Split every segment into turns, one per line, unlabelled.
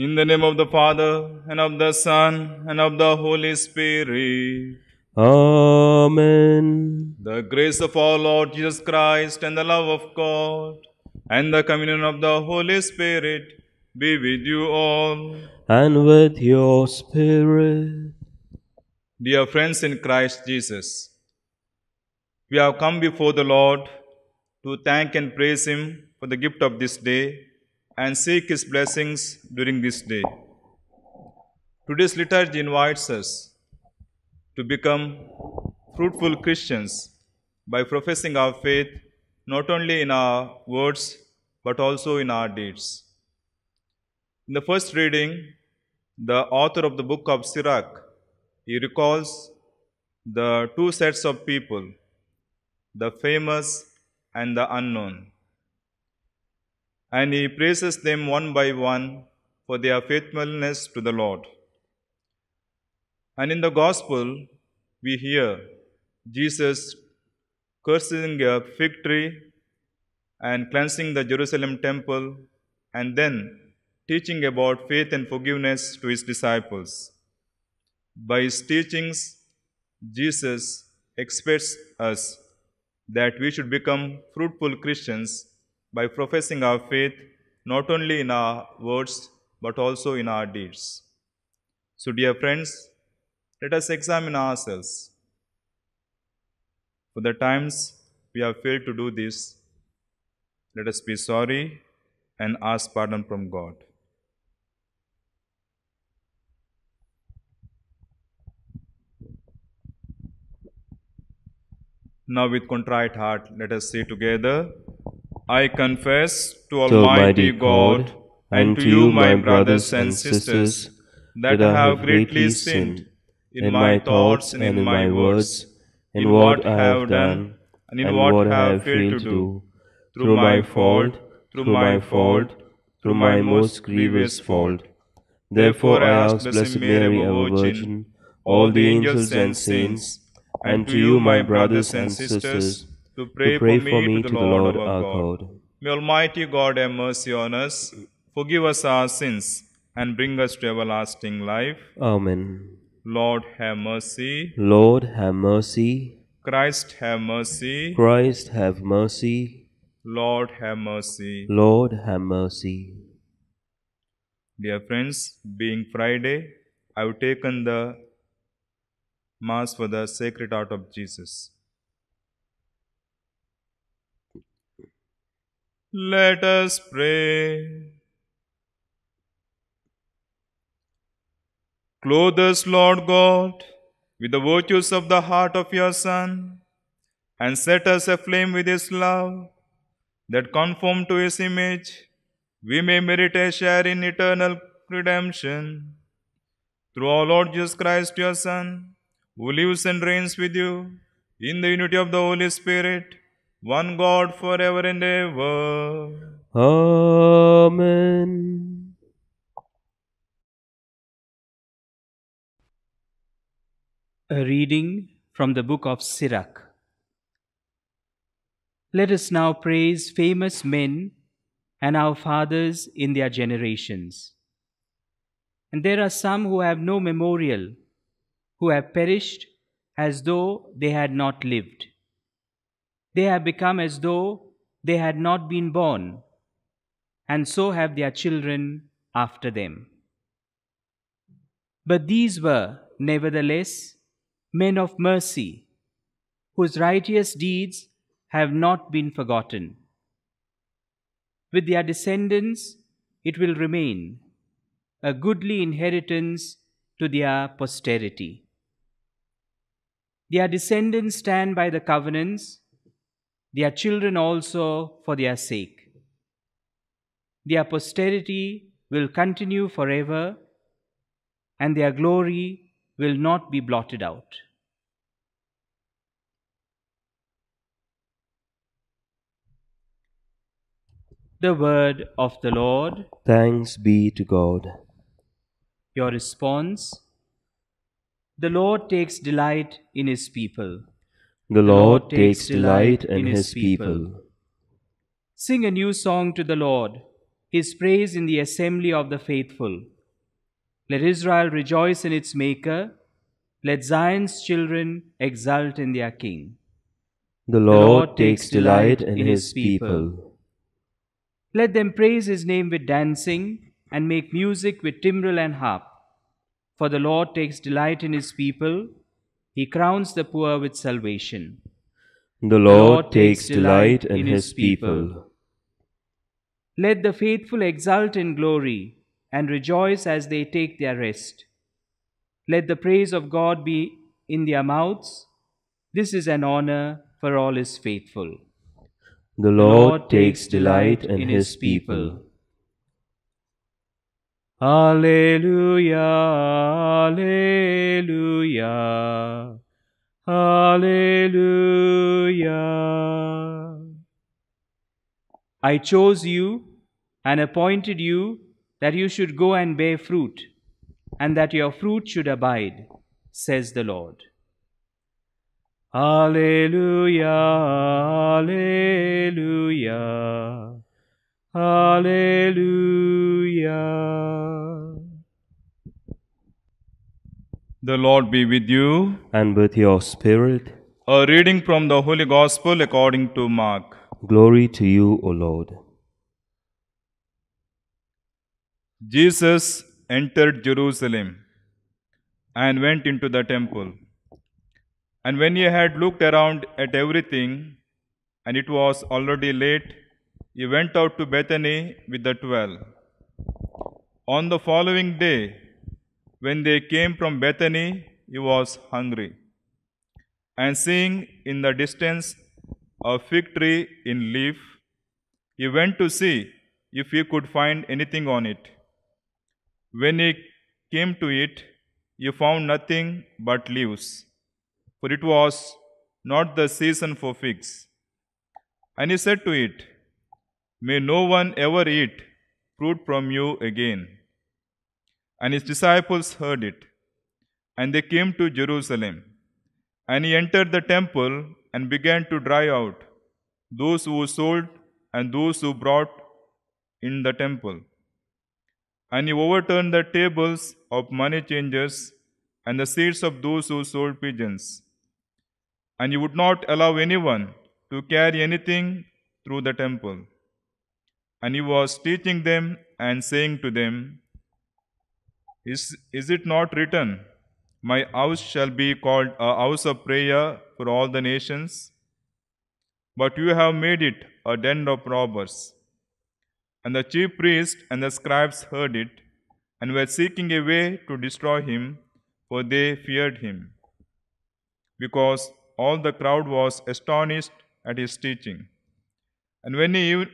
In the name of the Father, and of the Son, and of the Holy Spirit.
Amen.
The grace of our Lord Jesus Christ, and the love of God, and the communion of the Holy Spirit be with you all.
And with your spirit.
Dear friends in Christ Jesus, we have come before the Lord to thank and praise Him for the gift of this day and seek His blessings during this day. Today's liturgy invites us to become fruitful Christians by professing our faith not only in our words but also in our deeds. In the first reading, the author of the book of Sirach, he recalls the two sets of people, the famous and the unknown and he praises them one by one for their faithfulness to the Lord. And in the Gospel, we hear Jesus cursing a fig tree and cleansing the Jerusalem temple, and then teaching about faith and forgiveness to his disciples. By his teachings, Jesus expects us that we should become fruitful Christians by professing our faith not only in our words but also in our deeds. So, dear friends, let us examine ourselves. For the times we have failed to do this, let us be sorry and ask pardon from God. Now, with contrite heart, let us say together, I confess to Almighty God and to you, my brothers and sisters, that I have greatly sinned in my thoughts and in my words, in what I have done and in what I have failed to do, through my fault, through my fault, through my most grievous fault. Therefore I ask Blessed Mary, our Virgin, all the angels and saints, and to you, my brothers and sisters, to pray, to pray for, for me, me to the Lord, Lord our God. God. May Almighty God have mercy on us, forgive us our sins, and bring us to everlasting life. Amen. Lord have mercy.
Lord have mercy.
Christ have mercy.
Christ have mercy.
Lord have mercy.
Lord have mercy.
Dear friends, being Friday, I have taken the Mass for the Sacred Heart of Jesus. Let us pray. Clothe us, Lord God, with the virtues of the heart of your Son, and set us aflame with his love, that conform to his image, we may merit a share in eternal redemption. Through our Lord Jesus Christ, your Son, who lives and reigns with you, in the unity of the Holy Spirit, one God forever and ever.
Amen.
A reading from the book of Sirach. Let us now praise famous men and our fathers in their generations. And there are some who have no memorial, who have perished as though they had not lived. They have become as though they had not been born, and so have their children after them. But these were, nevertheless, men of mercy, whose righteous deeds have not been forgotten. With their descendants it will remain, a goodly inheritance to their posterity. Their descendants stand by the covenants their children also for their sake. Their posterity will continue forever, and their glory will not be blotted out. The word of the Lord.
Thanks be to God.
Your response The Lord takes delight in his people. The Lord takes delight in his people. Sing a new song to the Lord, his praise in the assembly of the faithful. Let Israel rejoice in its Maker. Let Zion's children exult in their King.
The Lord takes delight in
his people. Let them praise his name with dancing and make music with timbrel and harp. For the Lord takes delight in his people he crowns the poor with salvation.
The Lord takes delight in his people.
Let the faithful exult in glory and rejoice as they take their rest. Let the praise of God be in their mouths. This is an honor for all his faithful.
The Lord takes delight in his people.
Alleluia, Alleluia, Alleluia. I chose you and appointed you that you should go and bear fruit, and that your fruit should abide, says the Lord. Alleluia, Alleluia. Alleluia.
The Lord be with you.
And with your spirit.
A reading from the Holy Gospel according to Mark.
Glory to you, O Lord.
Jesus entered Jerusalem and went into the temple. And when he had looked around at everything, and it was already late, he went out to Bethany with the twelve. On the following day, when they came from Bethany, he was hungry. And seeing in the distance a fig tree in leaf, he went to see if he could find anything on it. When he came to it, he found nothing but leaves, for it was not the season for figs. And he said to it, May no one ever eat fruit from you again. And his disciples heard it. And they came to Jerusalem. And he entered the temple and began to drive out those who sold and those who brought in the temple. And he overturned the tables of money changers and the seats of those who sold pigeons. And he would not allow anyone to carry anything through the temple. And he was teaching them and saying to them, Is, is it not written, My house shall be called a house of prayer for all the nations? But you have made it a den of robbers. And the chief priests and the scribes heard it, and were seeking a way to destroy him, for they feared him, because all the crowd was astonished at his teaching. And when he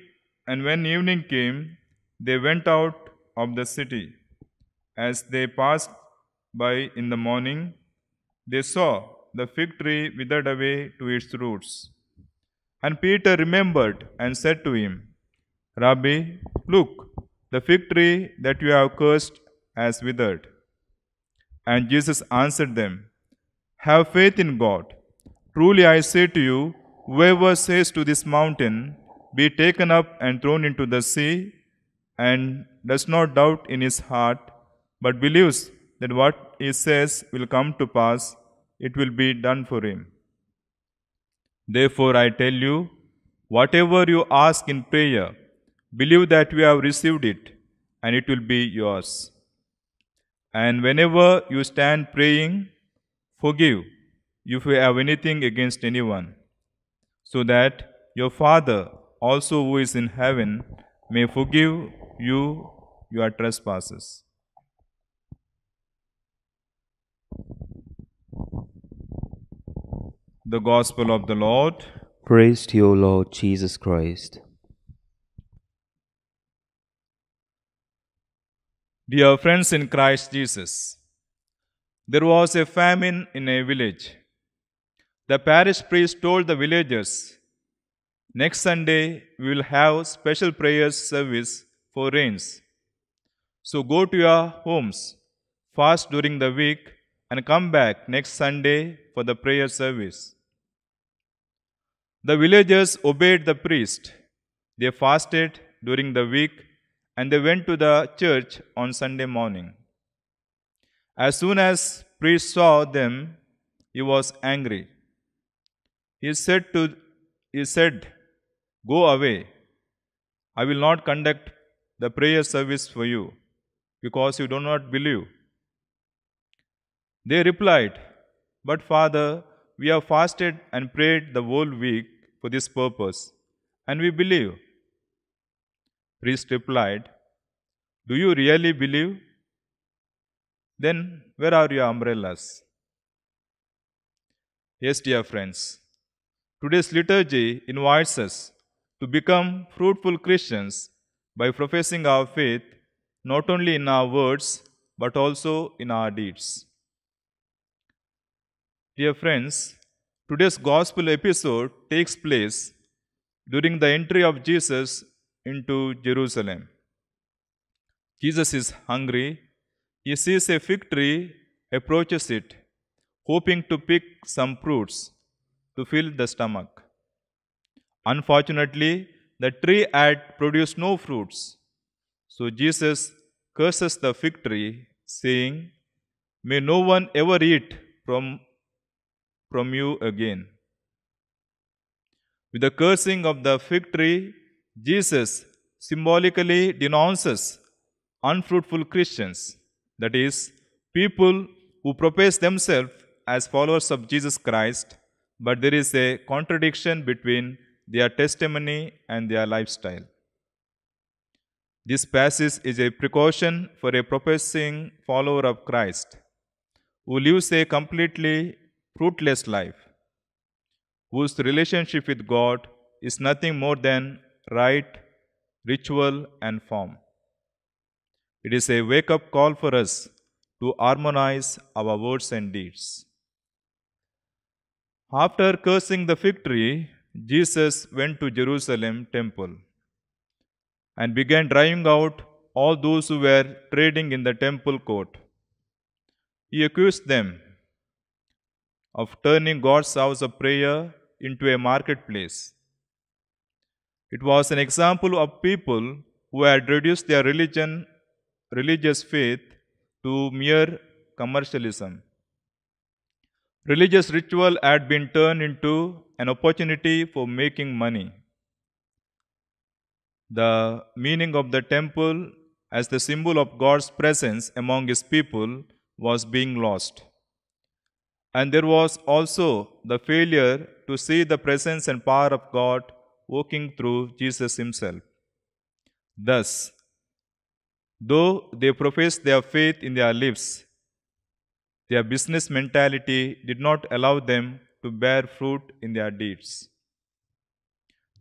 and when evening came, they went out of the city. As they passed by in the morning, they saw the fig tree withered away to its roots. And Peter remembered and said to him, Rabbi, look, the fig tree that you have cursed has withered. And Jesus answered them, Have faith in God. Truly I say to you, whoever says to this mountain, be taken up and thrown into the sea, and does not doubt in his heart, but believes that what he says will come to pass, it will be done for him. Therefore, I tell you, whatever you ask in prayer, believe that you have received it, and it will be yours. And whenever you stand praying, forgive if you have anything against anyone, so that your Father also who is in heaven may forgive you your trespasses. The Gospel of the Lord.
Praise to you, Lord Jesus
Christ. Dear friends in Christ Jesus, there was a famine in a village. The parish priest told the villagers Next Sunday, we will have special prayers service for rains. So go to your homes, fast during the week, and come back next Sunday for the prayer service. The villagers obeyed the priest. They fasted during the week and they went to the church on Sunday morning. As soon as priest saw them, he was angry. He said to he said Go away. I will not conduct the prayer service for you because you do not believe. They replied, But Father, we have fasted and prayed the whole week for this purpose, and we believe. Priest replied, Do you really believe? Then where are your umbrellas? Yes, dear friends, today's liturgy invites us to become fruitful Christians by professing our faith not only in our words but also in our deeds. Dear friends, today's gospel episode takes place during the entry of Jesus into Jerusalem. Jesus is hungry. He sees a fig tree, approaches it, hoping to pick some fruits to fill the stomach. Unfortunately, the tree had produced no fruits. So Jesus curses the fig tree, saying, May no one ever eat from, from you again. With the cursing of the fig tree, Jesus symbolically denounces unfruitful Christians, that is, people who profess themselves as followers of Jesus Christ, but there is a contradiction between their testimony, and their lifestyle. This passage is a precaution for a professing follower of Christ who lives a completely fruitless life, whose relationship with God is nothing more than rite, ritual, and form. It is a wake up call for us to harmonize our words and deeds. After cursing the fig tree, Jesus went to Jerusalem temple and began driving out all those who were trading in the temple court. He accused them of turning God's house of prayer into a marketplace. It was an example of people who had reduced their religion, religious faith to mere commercialism. Religious ritual had been turned into an opportunity for making money. The meaning of the temple as the symbol of God's presence among his people was being lost. And there was also the failure to see the presence and power of God working through Jesus himself. Thus, though they professed their faith in their lips, their business mentality did not allow them to bear fruit in their deeds.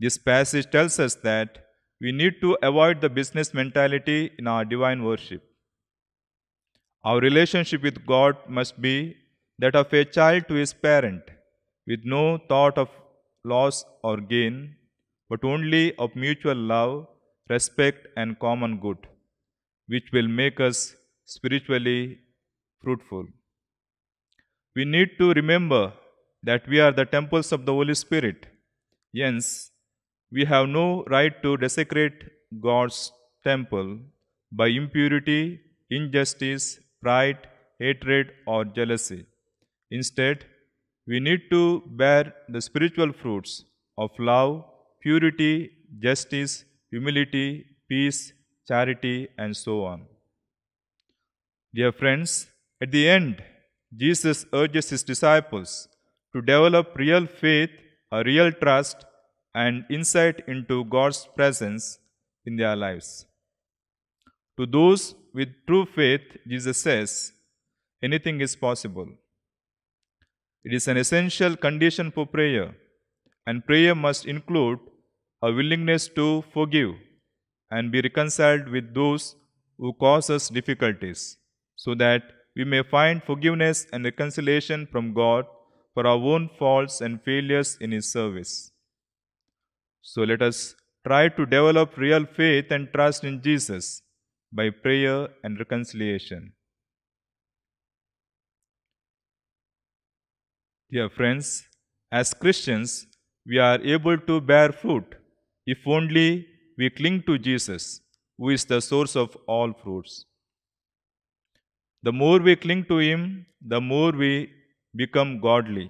This passage tells us that we need to avoid the business mentality in our divine worship. Our relationship with God must be that of a child to his parent, with no thought of loss or gain, but only of mutual love, respect, and common good, which will make us spiritually fruitful. We need to remember that we are the temples of the Holy Spirit. Hence, we have no right to desecrate God's temple by impurity, injustice, pride, hatred, or jealousy. Instead, we need to bear the spiritual fruits of love, purity, justice, humility, peace, charity, and so on. Dear friends, at the end, Jesus urges his disciples to develop real faith, a real trust, and insight into God's presence in their lives. To those with true faith, Jesus says, anything is possible. It is an essential condition for prayer, and prayer must include a willingness to forgive and be reconciled with those who cause us difficulties, so that we may find forgiveness and reconciliation from God for our own faults and failures in His service. So let us try to develop real faith and trust in Jesus by prayer and reconciliation. Dear friends, as Christians, we are able to bear fruit if only we cling to Jesus, who is the source of all fruits. The more we cling to Him, the more we become godly,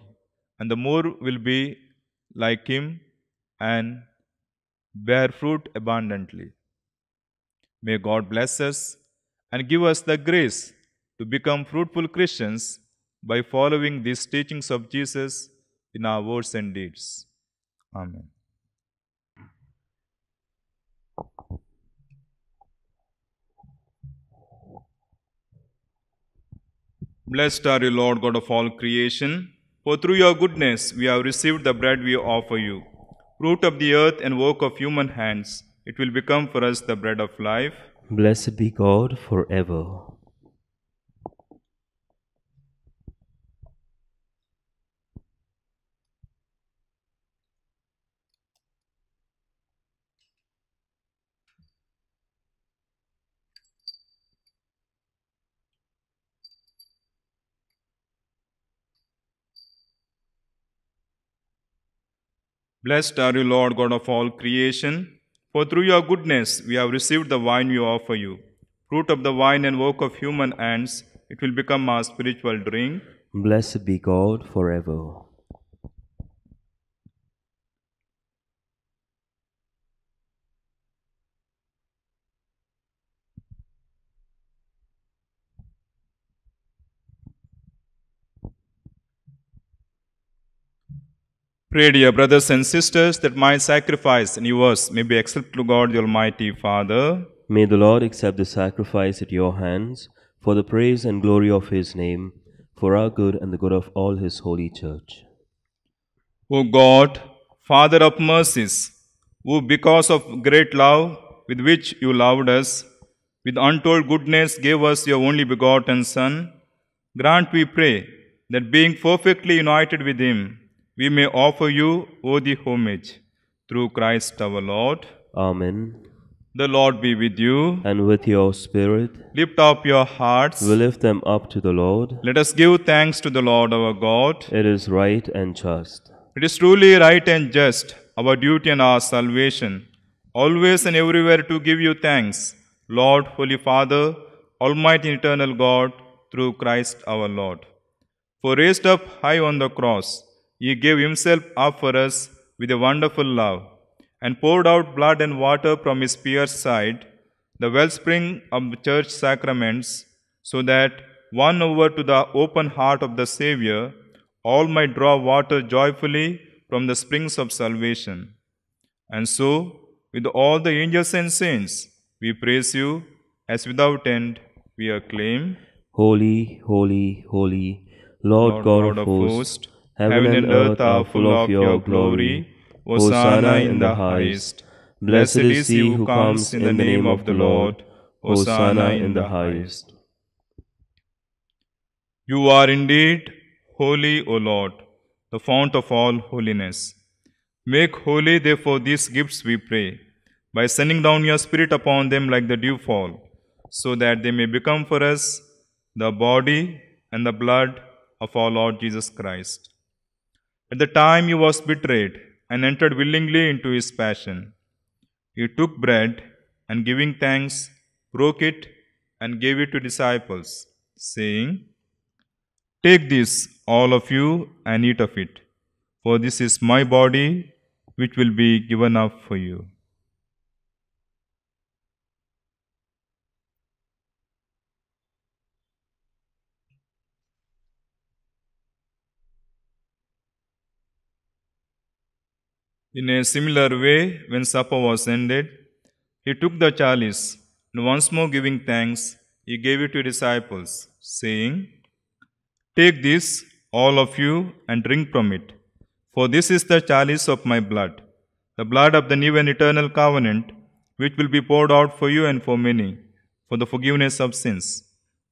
and the more will be like him and bear fruit abundantly. May God bless us and give us the grace to become fruitful Christians by following these teachings of Jesus in our words and deeds. Amen. Blessed are you, Lord God of all creation, for through your goodness we have received the bread we offer you. Root of the earth and work of human hands, it will become for us the bread of life.
Blessed be God forever.
Blessed are you, Lord God of all creation, for through your goodness we have received the wine we offer you. Fruit of the vine and work of human hands, it will become our spiritual drink.
Blessed be God forever.
Pray, dear brothers and sisters, that my sacrifice and yours may be accepted to God, the Almighty Father.
May the Lord accept the sacrifice at your hands for the praise and glory of his name, for our good and the good of all his holy
church. O God, Father of mercies, who because of great love with which you loved us, with untold goodness gave us your only begotten Son, grant, we pray, that being perfectly united with him, we may offer you, worthy homage, through Christ our Lord. Amen. The Lord be with you.
And with your spirit.
Lift up your hearts. We
lift them up to the Lord.
Let us give thanks to the Lord our God.
It is right and just.
It is truly right and just, our duty and our salvation, always and everywhere to give you thanks, Lord, Holy Father, Almighty and Eternal God, through Christ our Lord. For raised up high on the cross, he gave himself up for us with a wonderful love, and poured out blood and water from his pierced side, the wellspring of the church sacraments, so that, won over to the open heart of the Saviour, all might draw water joyfully from the springs of salvation. And so, with all the angels and saints, we praise you, as without end we acclaim.
Holy, holy, holy, Lord, Lord God, God, of hosts, hosts Heaven and earth are full of your glory. Hosanna in the highest. Blessed is he who comes in the name of the Lord. Hosanna in the highest.
You are indeed holy, O Lord, the fount of all holiness. Make holy, therefore, these gifts, we pray, by sending down your Spirit upon them like the dewfall, so that they may become for us the body and the blood of our Lord Jesus Christ at the time he was betrayed and entered willingly into his passion. He took bread and giving thanks, broke it and gave it to disciples, saying, Take this, all of you, and eat of it, for this is my body, which will be given up for you. In a similar way, when supper was ended, he took the chalice, and once more giving thanks, he gave it to disciples, saying, Take this, all of you, and drink from it, for this is the chalice of my blood, the blood of the new and eternal covenant, which will be poured out for you and for many, for the forgiveness of sins.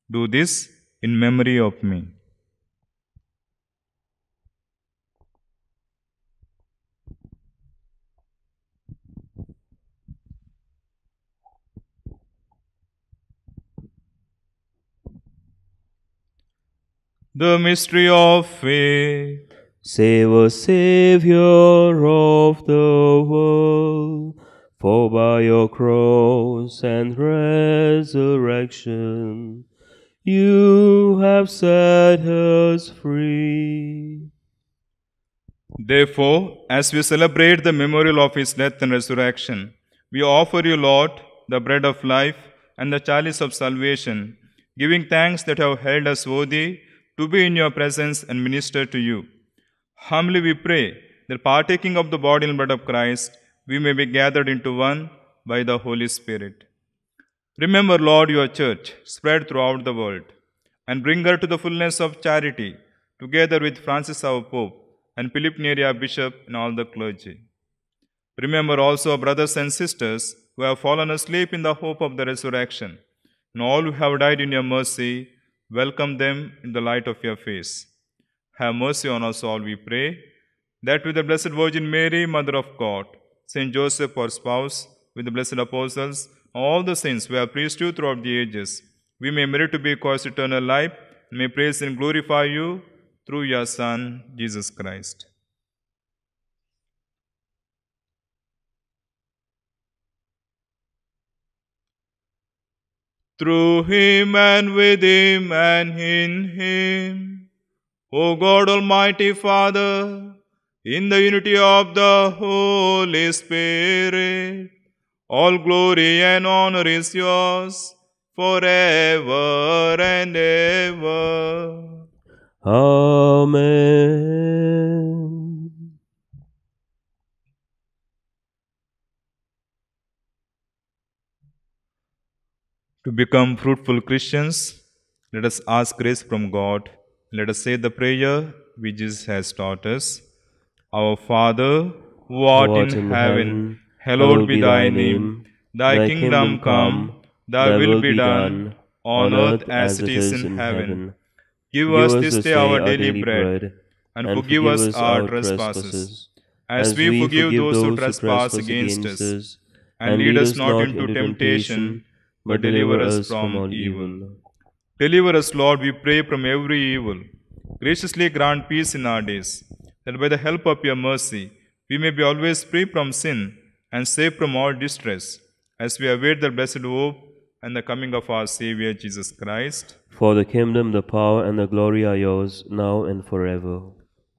Do this in memory of me. The mystery of faith.
Save us, Savior of the world. For by your cross and resurrection, you have set us free.
Therefore, as we celebrate the memorial of his death and resurrection, we offer you, Lord, the bread of life and the chalice of salvation, giving thanks that have held us worthy to be in your presence and minister to you. Humbly we pray that partaking of the body and blood of Christ, we may be gathered into one by the Holy Spirit. Remember, Lord, your church spread throughout the world, and bring her to the fullness of charity, together with Francis our Pope and Philip Neri our Bishop and all the clergy. Remember also, brothers and sisters, who have fallen asleep in the hope of the resurrection, and all who have died in your mercy, Welcome them in the light of your face. Have mercy on us all, we pray, that with the Blessed Virgin Mary, Mother of God, Saint Joseph, our spouse, with the blessed apostles, all the saints who have praised you throughout the ages, we may merit to be caused eternal life, and may praise and glorify you through your Son, Jesus Christ. through him and with him and in him. O God Almighty Father, in the unity of the Holy Spirit, all glory and honor is yours forever and ever.
Amen.
To become fruitful Christians, let us ask grace from God. Let us say the prayer which Jesus has taught us. Our Father, who art in, in, heaven, heaven hallowed, be thy name. thy kingdom come, thy will be done, on earth as it is in heaven. Give us this day our daily bread, and forgive us our trespasses, as we forgive those who trespass against us. And lead us not into temptation, but deliver us from evil. Deliver us, Lord, we pray, from every evil. Graciously grant peace in our days, that by the help of your mercy we may be always free from sin and safe from all distress, as we await the blessed hope and the coming of our Saviour Jesus Christ.
For the kingdom, the power, and the glory are yours, now and forever.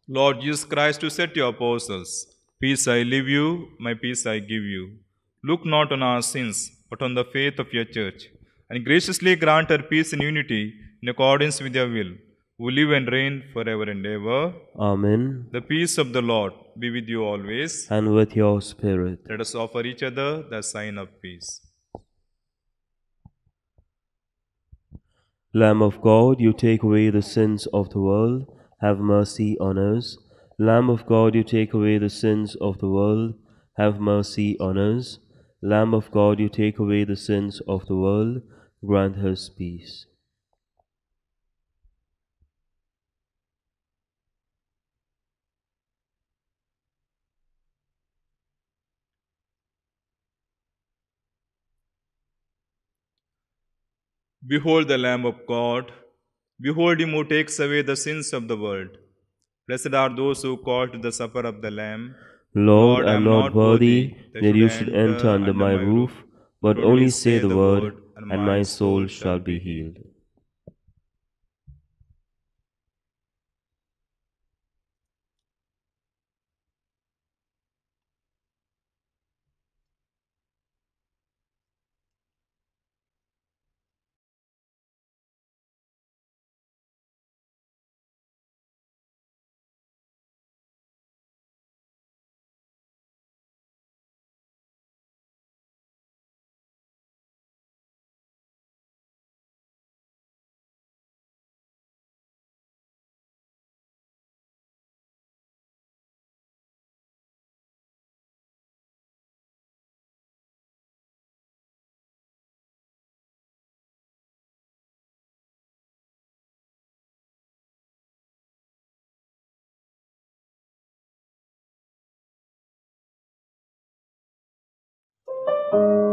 Lord Jesus Christ, who said to your apostles, Peace I leave you, my peace I give you. Look not on our sins but on the faith of your church, and graciously grant her peace and unity in accordance with your will, who live and reign forever and ever. Amen. The peace of the Lord be with you always. And
with your spirit.
Let us offer each other the sign of peace.
Lamb of God, you take away the sins of the world, have mercy on us. Lamb of God, you take away the sins of the world, have mercy on us. Lamb of God, you take away the sins of the world, grant us peace.
Behold the Lamb of God. Behold him who takes away the sins of the world. Blessed are those who call to the supper of the Lamb.
Lord, I am not worthy that you should enter under my roof, but only say the word, and my soul shall be healed.
Thank you.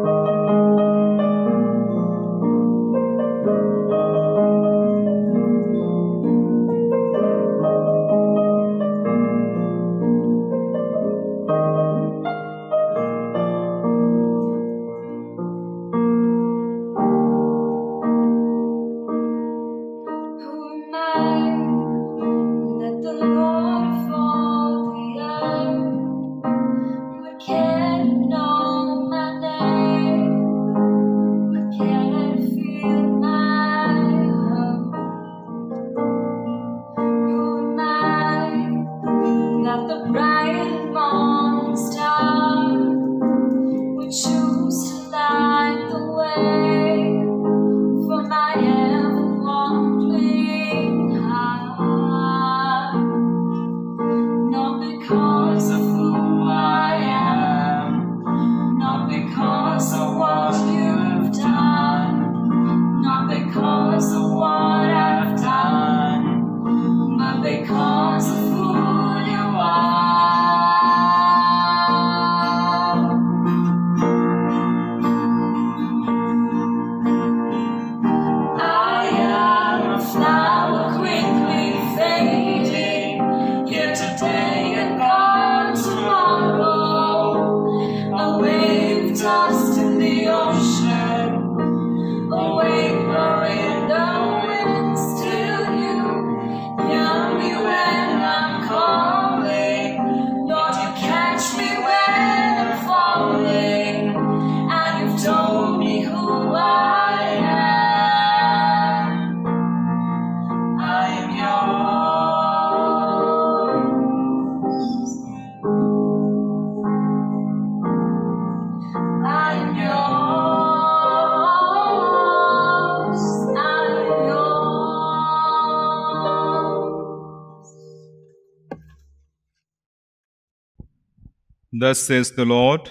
Thus says the Lord,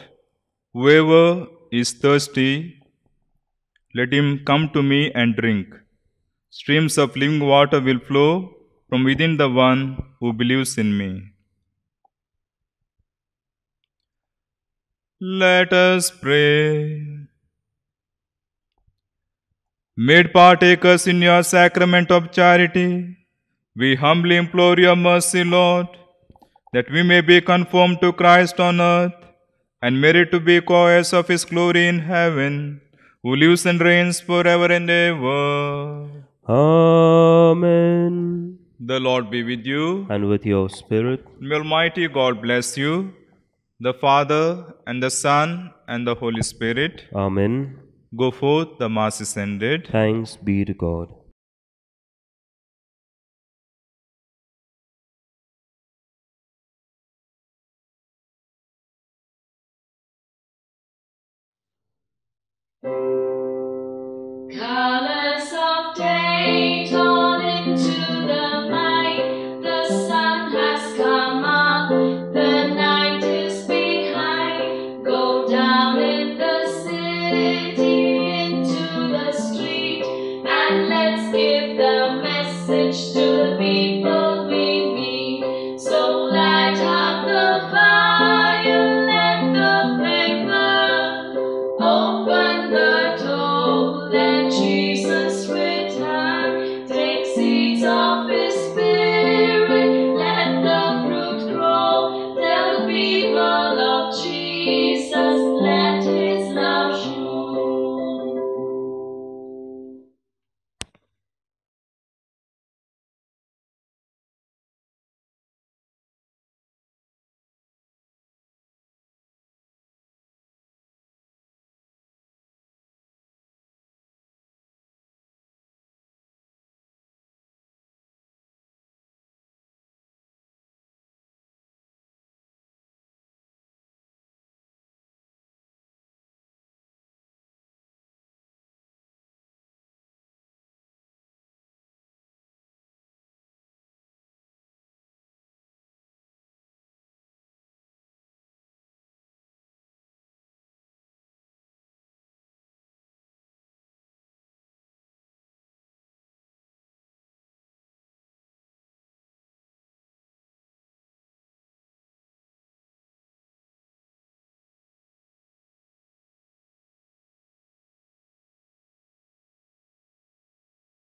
Whoever is thirsty, let him come to me and drink. Streams of living water will flow from within the one who believes in me. Let us pray. Made partakers in your sacrament of charity, we humbly implore your mercy, Lord that we may be conformed to Christ on earth, and merit to be co-heirs of his glory in heaven, who lives and reigns forever and ever.
Amen.
The Lord be with you.
And with your spirit.
May Almighty God bless you, the Father, and the Son, and the Holy Spirit. Amen. Go forth, the Mass is ended.
Thanks be to God.